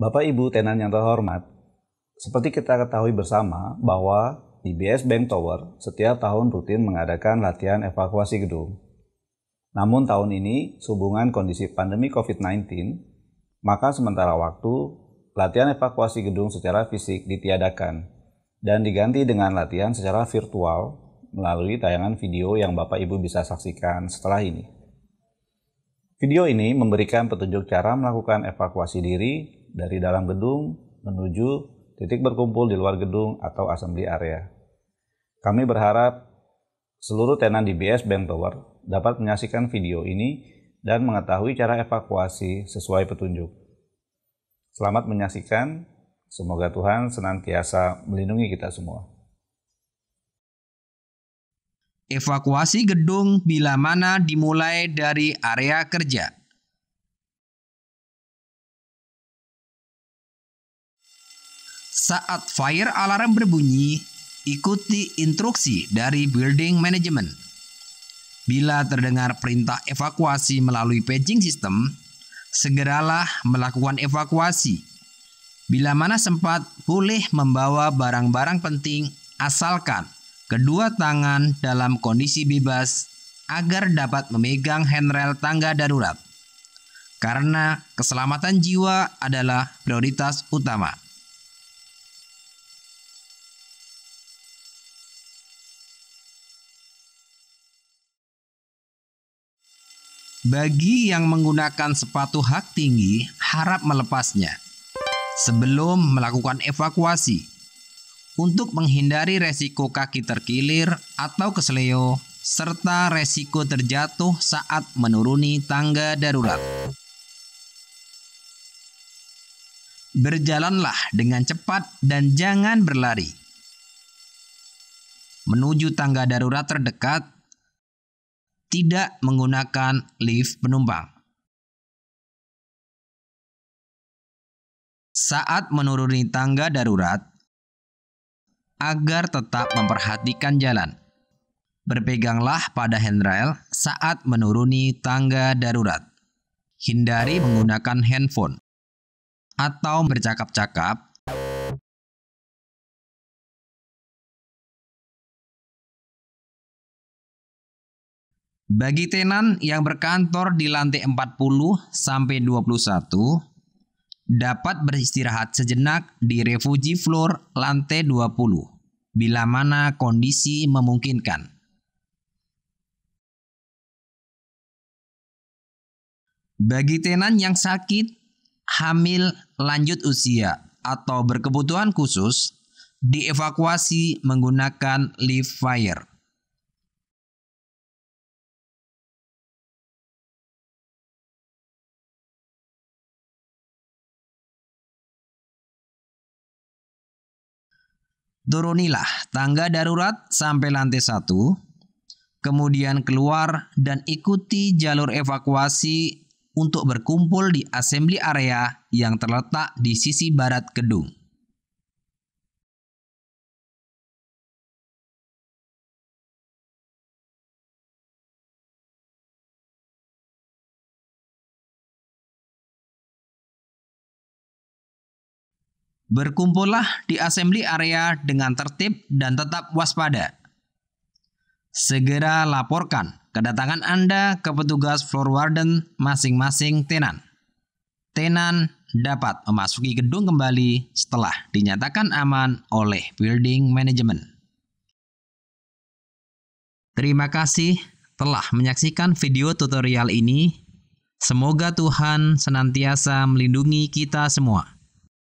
Bapak Ibu tenan yang terhormat, seperti kita ketahui bersama bahwa DBS Bank Tower setiap tahun rutin mengadakan latihan evakuasi gedung. Namun tahun ini, sehubungan kondisi pandemi COVID-19, maka sementara waktu, latihan evakuasi gedung secara fisik ditiadakan dan diganti dengan latihan secara virtual melalui tayangan video yang Bapak Ibu bisa saksikan setelah ini. Video ini memberikan petunjuk cara melakukan evakuasi diri dari dalam gedung menuju titik berkumpul di luar gedung atau assembly area. Kami berharap seluruh tenan di BS Bank Tower dapat menyaksikan video ini dan mengetahui cara evakuasi sesuai petunjuk. Selamat menyaksikan, semoga Tuhan senantiasa melindungi kita semua. Evakuasi gedung bila mana dimulai dari area kerja. Saat fire alarm berbunyi, ikuti instruksi dari building management. Bila terdengar perintah evakuasi melalui paging system, segeralah melakukan evakuasi. Bila mana sempat, boleh membawa barang-barang penting asalkan kedua tangan dalam kondisi bebas agar dapat memegang handrail tangga darurat. Karena keselamatan jiwa adalah prioritas utama. Bagi yang menggunakan sepatu hak tinggi, harap melepasnya sebelum melakukan evakuasi untuk menghindari resiko kaki terkilir atau kesleo serta resiko terjatuh saat menuruni tangga darurat. Berjalanlah dengan cepat dan jangan berlari. Menuju tangga darurat terdekat tidak menggunakan lift penumpang. Saat menuruni tangga darurat, agar tetap memperhatikan jalan. Berpeganglah pada handrail saat menuruni tangga darurat. Hindari menggunakan handphone atau bercakap-cakap Bagi tenan yang berkantor di lantai 40 sampai 21 dapat beristirahat sejenak di refugee floor lantai 20 bila mana kondisi memungkinkan. Bagi tenan yang sakit, hamil lanjut usia atau berkebutuhan khusus dievakuasi menggunakan lift fire. Turunilah tangga darurat sampai lantai satu, kemudian keluar dan ikuti jalur evakuasi untuk berkumpul di assembly area yang terletak di sisi barat gedung. Berkumpullah di assembly area dengan tertib dan tetap waspada. Segera laporkan kedatangan Anda ke petugas floor warden masing-masing tenan. Tenan dapat memasuki gedung kembali setelah dinyatakan aman oleh building management. Terima kasih telah menyaksikan video tutorial ini. Semoga Tuhan senantiasa melindungi kita semua.